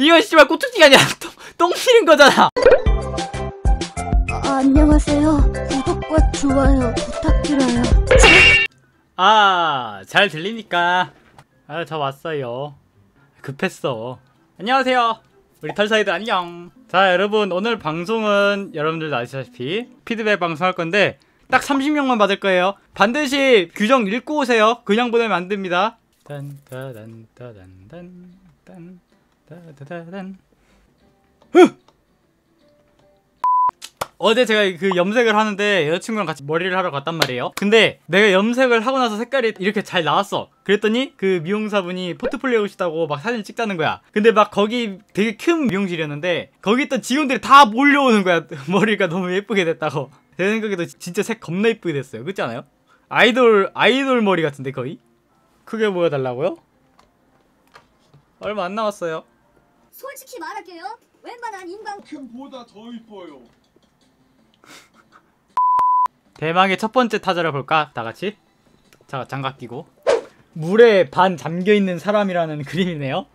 이건 씨발 꼬투기가 아니라 똥, 똥 치는 거잖아 아, 안녕하세요 구독과 좋아요 부탁드려요 아 잘 들리니까 아 저 왔어요 급했어 안녕하세요 우리 털사이드 안녕 자 여러분 오늘 방송은 여러분들도 아시다시피 피드백 방송할 건데 딱 30명만 받을 거예요 반드시 규정 읽고 오세요 그냥 보내면 안 됩니다 딴따란따란딴 따다다단. 어제 제가 그 염색을 하는데 여자친구랑 같이 머리를 하러 갔단 말이에요 근데 내가 염색을 하고 나서 색깔이 이렇게 잘 나왔어 그랬더니 그 미용사분이 포트폴리오 오시다고 막 사진 찍자는 거야 근데 막 거기 되게 큰 미용실이었는데 거기 있던 직원들이 다 몰려오는 거야 머리가 너무 예쁘게 됐다고 제 생각에도 진짜 색 겁나 예쁘게 됐어요 그렇지 않아요? 아이돌 아이돌 머리 같은데 거의? 크게 보여달라고요? 얼마 안 남았어요 솔직히 말할게요. 웬만한 인간 킴보다 더 이뻐요. 대망의 첫 번째 타자를 볼까? 다 같이. 자, 장갑 끼고. 물에 반 잠겨 있는 사람이라는 그림이네요.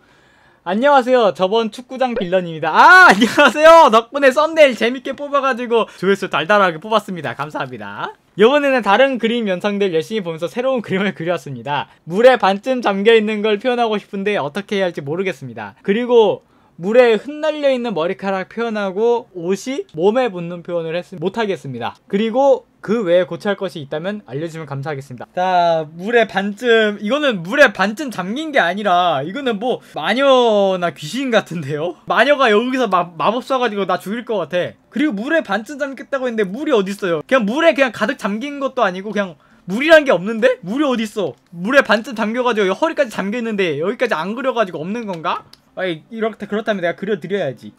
안녕하세요. 저번 축구장 빌런입니다. 아, 안녕하세요. 덕분에 썸네일 재밌게 뽑아가지고 조회수 달달하게 뽑았습니다. 감사합니다. 이번에는 다른 그림 연상들 열심히 보면서 새로운 그림을 그렸습니다. 물에 반쯤 잠겨있는 걸 표현하고 싶은데 어떻게 해야 할지 모르겠습니다. 그리고 물에 흩날려 있는 머리카락 표현하고 옷이 몸에 붙는 표현을 했, 못하겠습니다. 그리고 그 외에 고찰 것이 있다면 알려주면 감사하겠습니다. 자, 물에 반쯤, 이거는 물에 반쯤 잠긴 게 아니라, 이거는 뭐, 마녀나 귀신 같은데요? 마녀가 여기서 마, 마법 써가지고나 죽일 것 같아. 그리고 물에 반쯤 잠겼다고 했는데, 물이 어딨어요? 그냥 물에 그냥 가득 잠긴 것도 아니고, 그냥, 물이란 게 없는데? 물이 어딨어? 물에 반쯤 잠겨가지고 허리까지 잠겨있는데 여기까지 안 그려가지고 없는 건가? 아이 이렇게 그렇다면 내가 그려드려야지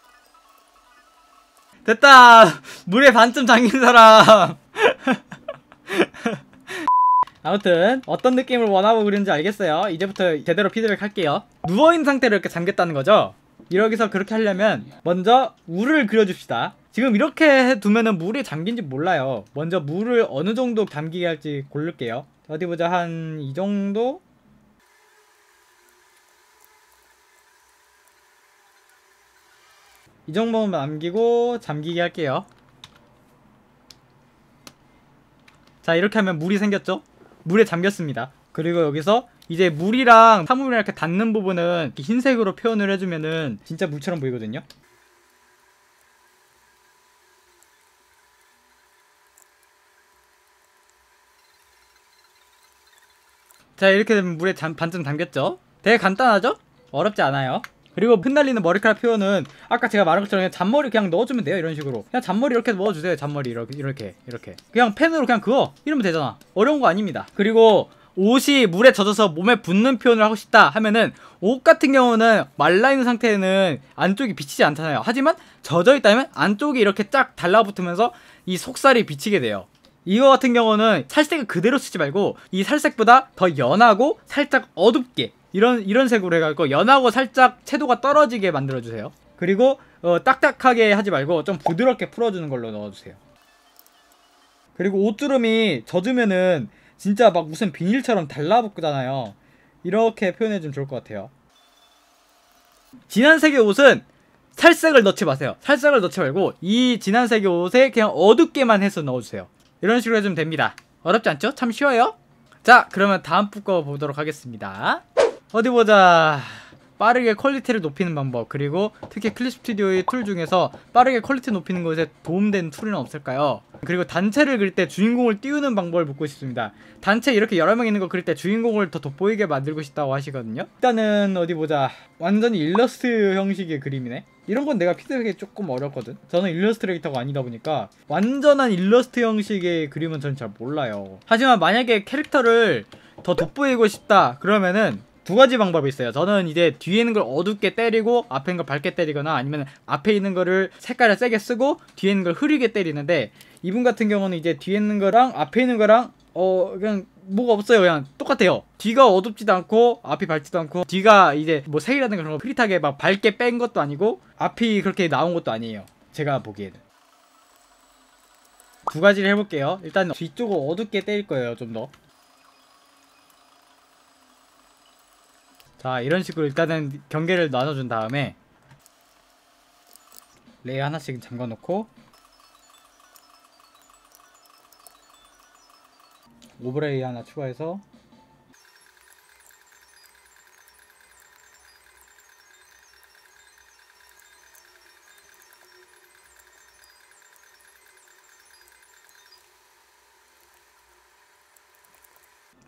됐다 물에 반쯤 잠긴 사람 아무튼 어떤 느낌을 원하고 그리는지 알겠어요 이제부터 제대로 피드백 할게요 누워있는 상태로 이렇게 잠겼다는 거죠 이 여기서 그렇게 하려면 먼저 물을 그려줍시다 지금 이렇게 두면은 물이 잠긴지 몰라요 먼저 물을 어느 정도 잠기게 할지 고를게요 어디 보자 한 이 정도? 이 정도만 남기고 잠기게 할게요 자 이렇게 하면 물이 생겼죠? 물에 잠겼습니다 그리고 여기서 이제 물이랑 사물이랑 이렇게 닿는 부분은 흰색으로 표현을 해주면은 진짜 물처럼 보이거든요 자 이렇게 되면 물에 잠, 반쯤 담겼죠? 되게 간단하죠? 어렵지 않아요 그리고 흩날리는 머리카락 표현은 아까 제가 말한 것처럼 그냥 잔머리 그냥 넣어주면 돼요 이런 식으로 그냥 잔머리 이렇게 넣어주세요 잔머리 이렇게 이렇게 이렇게 그냥 펜으로 그냥 그어 이러면 되잖아 어려운 거 아닙니다 그리고 옷이 물에 젖어서 몸에 붙는 표현을 하고 싶다 하면은 옷 같은 경우는 말라있는 상태에는 안쪽이 비치지 않잖아요 하지만 젖어있다면 안쪽이 이렇게 쫙 달라붙으면서 이 속살이 비치게 돼요 이거 같은 경우는 살색을 그대로 쓰지 말고 이 살색보다 더 연하고 살짝 어둡게 이런 이런 색으로 해가지고 연하고 살짝 채도가 떨어지게 만들어주세요. 그리고 어, 딱딱하게 하지 말고 좀 부드럽게 풀어주는 걸로 넣어주세요. 그리고 옷주름이 젖으면은 진짜 막 무슨 비닐처럼 달라붙잖아요. 이렇게 표현해주면 좋을 것 같아요. 진한 색의 옷은 살색을 넣지 마세요. 살색을 넣지 말고 이 진한 색의 옷에 그냥 어둡게만 해서 넣어주세요. 이런 식으로 해주면 됩니다. 어렵지 않죠? 참 쉬워요. 자 그러면 다음 부거 보도록 하겠습니다. 어디 보자 빠르게 퀄리티를 높이는 방법 그리고 특히 클립 스튜디오의 툴 중에서 빠르게 퀄리티 높이는 것에 도움된 툴은 없을까요? 그리고 단체를 그릴 때 주인공을 띄우는 방법을 묻고 싶습니다 단체 이렇게 여러 명 있는 거 그릴 때 주인공을 더 돋보이게 만들고 싶다고 하시거든요 일단은 어디 보자 완전히 일러스트 형식의 그림이네 이런 건 내가 피드백이 조금 어렵거든 저는 일러스트레이터가 아니다 보니까 완전한 일러스트 형식의 그림은 저는 잘 몰라요 하지만 만약에 캐릭터를 더 돋보이고 싶다 그러면은 두 가지 방법이 있어요. 저는 이제 뒤에 있는 걸 어둡게 때리고 앞에 있는 걸 밝게 때리거나 아니면 앞에 있는 거를 색깔을 세게 쓰고 뒤에 있는 걸 흐리게 때리는데 이분 같은 경우는 이제 뒤에 있는 거랑 앞에 있는 거랑 어 그냥 뭐가 없어요 그냥 똑같아요 뒤가 어둡지도 않고 앞이 밝지도 않고 뒤가 이제 뭐 색이라든가 그런 거 흐릿하게 막 밝게 뺀 것도 아니고 앞이 그렇게 나온 것도 아니에요 제가 보기에는 두 가지를 해볼게요 일단 뒤쪽을 어둡게 때릴 거예요 좀더 자 아, 이런 식으로 일단은 경계를 나눠준 다음에 레이 하나씩 잠궈놓고 오브레이 하나 추가해서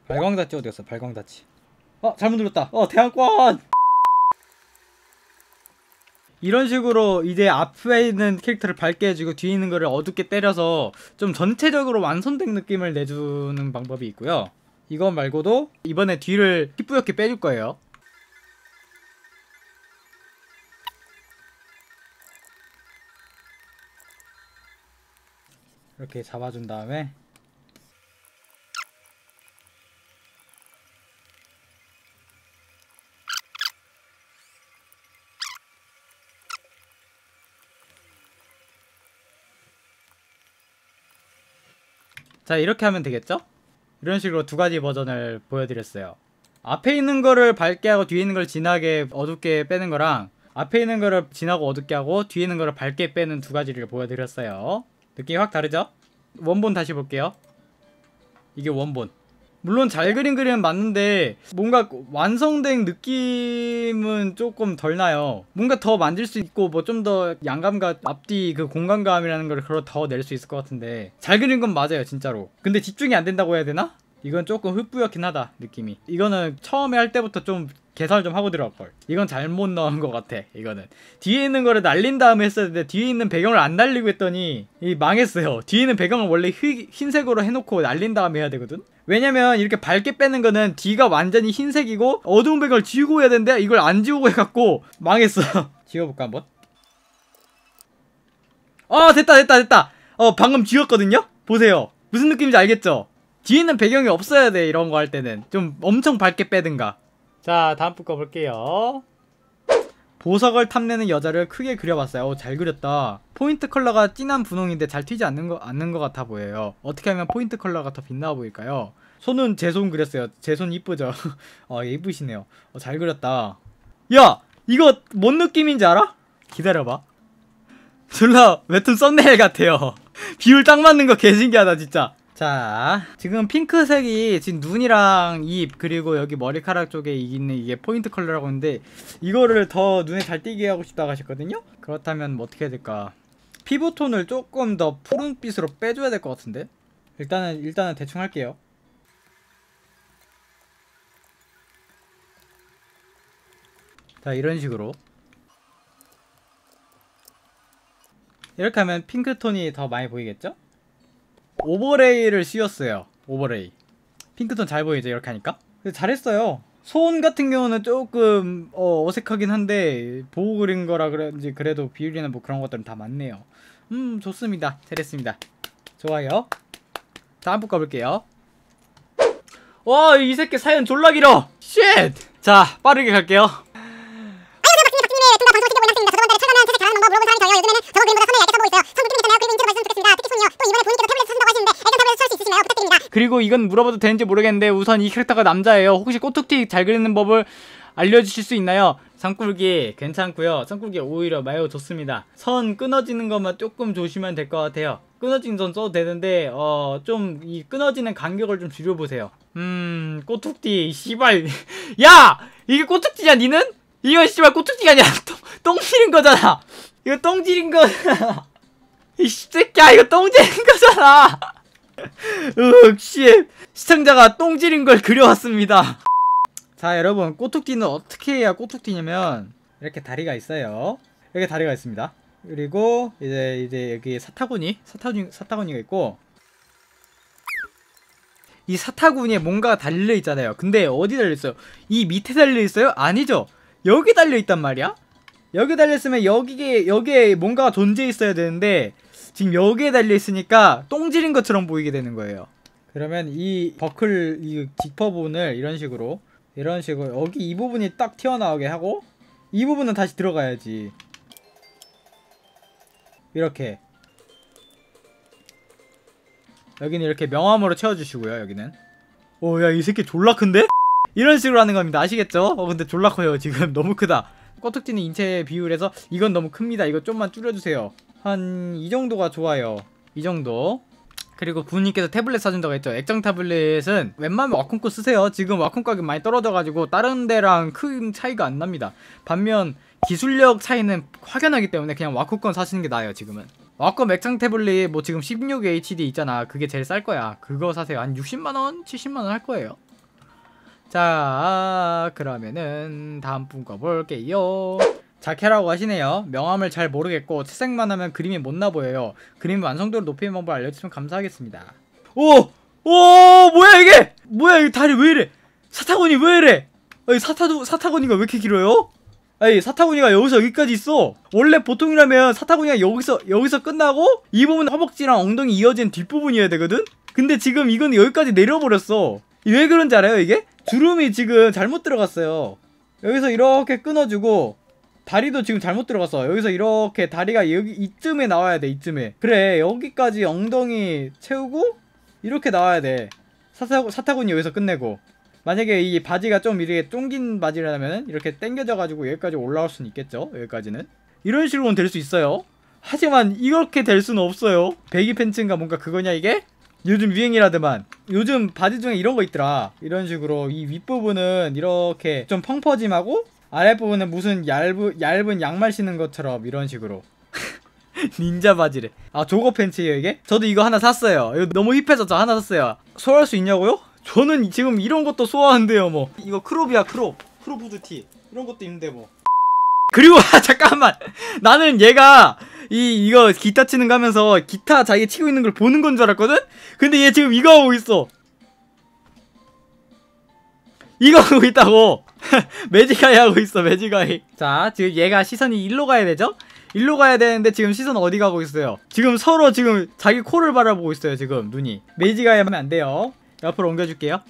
발광 닫지 어디갔어 발광 닫지 어 잘못 눌렀다 어 대항권 이런 식으로 이제 앞에 있는 캐릭터를 밝게 해주고 뒤에 있는 거를 어둡게 때려서 좀 전체적으로 완성된 느낌을 내주는 방법이 있고요 이거 말고도 이번에 뒤를 희뿌옇게 빼줄 거예요 이렇게 잡아준 다음에 자 이렇게 하면 되겠죠? 이런 식으로 두 가지 버전을 보여드렸어요. 앞에 있는 거를 밝게 하고 뒤에 있는 걸 진하게 어둡게 빼는 거랑 앞에 있는 거를 진하고 어둡게 하고 뒤에 있는 거를 밝게 빼는 두 가지를 보여드렸어요. 느낌이 확 다르죠? 원본 다시 볼게요. 이게 원본. 물론 잘 그린 그림은 맞는데 뭔가 완성된 느낌은 조금 덜 나요 뭔가 더 만질 수 있고 뭐 좀 더 양감과 앞뒤 그 공간감이라는 걸걸더 낼 수 있을 것 같은데 잘 그린 건 맞아요 진짜로 근데 집중이 안 된다고 해야 되나? 이건 조금 흡부였긴 하다 느낌이 이거는 처음에 할 때부터 좀 개산을좀 하고 들어갈 걸. 이건 잘못 넣은 것 같아. 이거는 뒤에 있는 거를 날린 다음에 했어야 되는데 뒤에 있는 배경을 안 날리고 했더니 이 망했어요. 뒤에 있는 배경을 원래 휘, 흰색으로 해놓고 날린 다음에 해야 되거든. 왜냐면 이렇게 밝게 빼는 거는 뒤가 완전히 흰색이고 어두운 배경을 지우고 해야 되는데 이걸 안 지우고 해갖고 망했어. 지워볼까 한번? 아 됐다 됐다 됐다. 어 방금 지웠거든요. 보세요. 무슨 느낌인지 알겠죠? 뒤에 있는 배경이 없어야 돼 이런 거 할 때는 좀 엄청 밝게 빼든가 자 다음 거 볼게요 보석을 탐내는 여자를 크게 그려봤어요 오, 잘 그렸다 포인트 컬러가 진한 분홍인데 잘 튀지 않는 거, 않는 것 같아 보여요 어떻게 하면 포인트 컬러가 더 빛나 보일까요? 손은 제 손 그렸어요 제 손 이쁘죠? 어 이쁘시네요 어, 잘 그렸다 야! 이거 뭔 느낌인지 알아? 기다려봐 졸라 웹툰 썸네일 같아요 비율 딱 맞는 거 개신기하다 진짜 자 지금 핑크색이 지금 눈이랑 입 그리고 여기 머리카락 쪽에 있는 이게 포인트 컬러라고 하는데 이거를 더 눈에 잘 띄게 하고 싶다고 하셨거든요 그렇다면 뭐 어떻게 해야 될까 피부톤을 조금 더 푸른빛으로 빼줘야 될 것 같은데 일단은 일단은 대충 할게요 자 이런 식으로 이렇게 하면 핑크톤이 더 많이 보이겠죠? 오버레이를 씌웠어요 오버레이 핑크톤 잘 보이죠 이렇게 하니까 잘했어요 소원 같은 경우는 조금 어, 색하긴 한데 보호 그린 거라 그런지 그래도 비율이나 뭐 그런 것들은 다 맞네요 음 좋습니다 잘했습니다 좋아요 다음 부 가볼게요 와 이 새끼 사연 졸라 길어 쉣자 빠르게 갈게요 저거 그림보다 선을 얇게 써보고 있어요. 선 굵게 괜찮아요. 그리고 인트로 봐주시면 좋겠습니다. 특히 손이요. 또 이번에 본인께서태블릿 쓰신다고 하시는데 애견 태블릿에서쓸수 있으시나요? 부탁드립니다. 그리고 이건 물어봐도 되는지 모르겠는데 우선 이 캐릭터가 남자예요. 혹시 꼬투티잘 그리는 법을 알려주실 수 있나요? 산꿀기 괜찮고요. 산꿀기 오히려 매우 좋습니다. 선 끊어지는 것만 조금 조심하면 될 것 같아요. 끊어진 선 써도 되는데 어좀 이 끊어지는 간격을 좀 줄여보세요. 음 꼬툭띠 씨발 야 이게 꼬툭띠냐 니는? 이건 씨발 꼬툭띠가 아니라 똥 싫은 거잖아. 이거 똥질인 거. 이 새끼야 이거 똥질인 거잖아. 역시 시청자가 똥질인 걸 그려왔습니다. 자 여러분 꼬툭띠는 어떻게 해야 꼬툭띠냐면 이렇게 다리가 있어요. 이렇게 다리가 있습니다. 그리고 이제 이제 여기 사타구니 사타구니 사타구니가 있고 이 사타구니에 뭔가 달려 있잖아요. 근데 어디 달려 있어요? 이 밑에 달려 있어요? 아니죠. 여기 달려 있단 말이야. 여기 달렸으면 여기에 여기에 뭔가가 존재 있어야 되는데 지금 여기에 달려있으니까 똥질인 것처럼 보이게 되는 거예요 그러면 이 버클 이 뒷퍼분을 이런 식으로 이런 식으로 여기 이 부분이 딱 튀어나오게 하고 이 부분은 다시 들어가야지 이렇게 여기는 이렇게 명암으로 채워주시고요 여기는 오 야 이 새끼 졸라 큰데? 이런 식으로 하는 겁니다 아시겠죠? 어 근데 졸라 커요 지금 너무 크다 꿔특지는 인체 비율에서 이건 너무 큽니다. 이거 좀만 줄여주세요. 한 이 정도가 좋아요. 이 정도. 그리고 부모님께서 태블릿 사준다고 했죠. 액정 태블릿은 웬만하면 와콤코 쓰세요. 지금 와콤 가격 많이 떨어져가지고 다른 데랑 큰 차이가 안 납니다. 반면 기술력 차이는 확연하기 때문에 그냥 와콤 건 사시는 게 나아요. 지금은. 와콤 액정 태블릿 뭐 지금 16HD 있잖아. 그게 제일 쌀 거야. 그거 사세요. 한 60만원? 70만원 할 거예요. 자 그러면은 다음 분거 볼게요 자케라고 하시네요 명함을 잘 모르겠고 채색만 하면 그림이 못나 보여요 그림 완성도를 높이는 방법 알려주시면 감사하겠습니다 오! 오! 뭐야 이게! 뭐야 이 다리 왜 이래! 사타구니 왜 이래! 아니 사타도, 사타구니가 왜 이렇게 길어요? 아니 사타구니가 여기서 여기까지 있어 원래 보통이라면 사타구니가 여기서 여기서 끝나고 이 부분 허벅지랑 엉덩이 이어진 뒷부분이어야 되거든? 근데 지금 이건 여기까지 내려버렸어 왜 그런지 알아요 이게? 주름이 지금 잘못 들어갔어요 여기서 이렇게 끊어주고 다리도 지금 잘못 들어갔어 여기서 이렇게 다리가 여기 이쯤에 나와야 돼 이쯤에 그래 여기까지 엉덩이 채우고 이렇게 나와야 돼 사타구, 사타구니 여기서 끝내고 만약에 이 바지가 좀 이렇게 쫑긴 바지라면 이렇게 당겨져가지고 여기까지 올라올 수는 있겠죠 여기까지는 이런 식으로는 될 수 있어요 하지만 이렇게 될 수는 없어요 배기 팬츠인가 뭔가 그거냐 이게? 요즘 유행이라더만 요즘 바지 중에 이런 거 있더라 이런 식으로 이 윗부분은 이렇게 좀 펑퍼짐하고 아랫부분은 무슨 얇은, 얇은 양말 신는 것처럼 이런 식으로 닌자 바지래 아 조거 팬츠예요 이게? 저도 이거 하나 샀어요 이거 너무 힙해서 저 하나 샀어요 소화할 수 있냐고요? 저는 지금 이런 것도 소화한대요 뭐 이거 크롭이야 크롭 크롭 후드티 이런 것도 있는데 뭐 그리고 아, 잠깐만 나는 얘가 이 이거 기타 치는 거 하면서 기타 자기 치고 있는 걸 보는 건 줄 알았거든? 근데 얘 지금 이거 하고 있어 이거 하고 있다고 매직아이 하고 있어 매직아이 자 지금 얘가 시선이 일로 가야 되죠? 일로 가야 되는데 지금 시선 어디 가고 있어요? 지금 서로 지금 자기 코를 바라보고 있어요 지금 눈이 매직아이 하면 안 돼요 옆으로 옮겨줄게요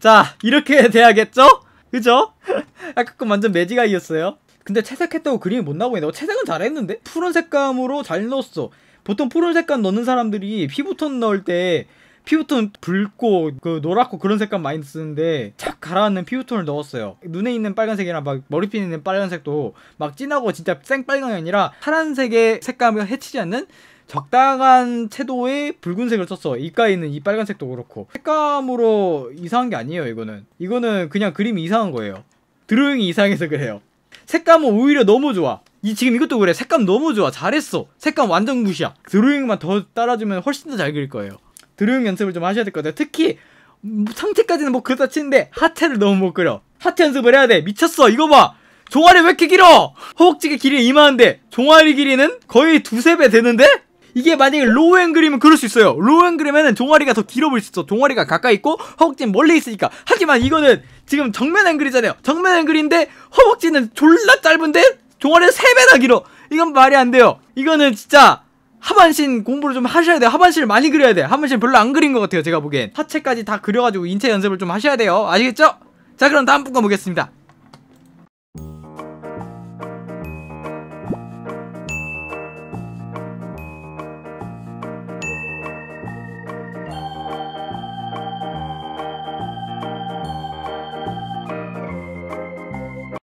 자 이렇게 돼야겠죠? 그죠? 아까 완전 매직아이였어요. 근데 채색했다고 그림이 못 나오고 있네. 어, 채색은 잘했는데? 푸른 색감으로 잘 넣었어. 보통 푸른 색감 넣는 사람들이 피부톤 넣을 때 피부톤 붉고 그 노랗고 그런 색감 많이 쓰는데 착 가라앉는 피부톤을 넣었어요. 눈에 있는 빨간색이랑 막 머리핀에 있는 빨간색도 막 진하고 진짜 생빨간이 아니라 파란색의 색감을 해치지 않는 적당한 채도의 붉은색을 썼어. 이가 있는 이 빨간색도 그렇고. 색감으로 이상한 게 아니에요, 이거는. 이거는 그냥 그림이 이상한 거예요. 드로잉이 이상해서 그래요. 색감은 오히려 너무 좋아. 이 지금 이것도 그래. 색감 너무 좋아. 잘했어. 색감 완전 무시야. 드로잉만 더 따라주면 훨씬 더 잘 그릴 거예요. 드로잉 연습을 좀 하셔야 될 것 같아요. 특히 상체까지는 뭐 그렇다 치는데 하체를 너무 못 그려. 하체 연습을 해야 돼. 미쳤어. 이거 봐. 종아리 왜 이렇게 길어? 허벅지가 길이 이만한데 종아리 길이는 거의 두세 배 되는데? 이게 만약에 로우앵글이면 그럴 수 있어요 로우앵글이면 종아리가 더 길어 보일 수 있어 종아리가 가까이 있고 허벅지는 멀리 있으니까 하지만 이거는 지금 정면 앵글이잖아요 정면 앵글인데 허벅지는 졸라 짧은데 종아리는 3배나 길어 이건 말이 안 돼요 이거는 진짜 하반신 공부를 좀 하셔야 돼요 하반신을 많이 그려야 돼요 하반신 별로 안 그린 것 같아요 제가 보기엔 하체까지 다 그려가지고 인체 연습을 좀 하셔야 돼요 아시겠죠? 자 그럼 다음 분과 보겠습니다